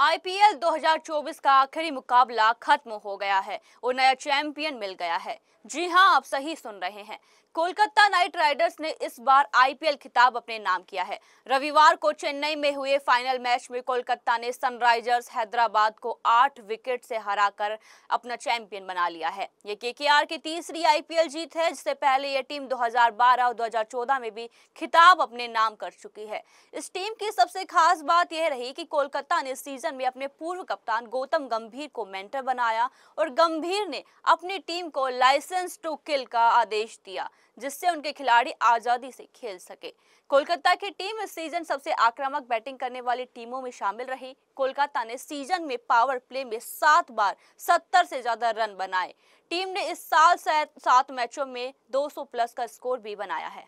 IPL 2024 का आखिरी मुकाबला खत्म हो गया है और नया चैंपियन मिल गया है जी हाँ आप सही सुन रहे हैं कोलकाता नाइट राइडर्स ने इस बार आईपीएल खिताब अपने नाम किया है रविवार को चेन्नई में हुए फाइनल मैच में कोलकाता ने सनराइजर्स हैदराबाद को आठ विकेट से हराकर अपना चैंपियन बना लिया है ये केकेआर की तीसरी आईपीएल जीत है जिससे पहले ये टीम 2012 और 2014 में भी खिताब अपने नाम कर चुकी है इस टीम की सबसे खास बात यह रही की कोलकाता ने सीजन सीजन में अपने पूर्व कप्तान गौतम गंभीर को मेंटर बनाया और गंभीर ने अपनी टीम को लाइसेंस टू किल का आदेश दिया जिससे उनके खिलाड़ी आजादी से खेल सके कोलकाता की टीम इस सीजन सबसे आक्रामक बैटिंग करने वाली टीमों में शामिल रही कोलकाता ने सीजन में पावर प्ले में सात बार सत्तर से ज्यादा रन बनाए टीम ने इस साल सात मैचों में 200 प्लस का स्कोर भी बनाया है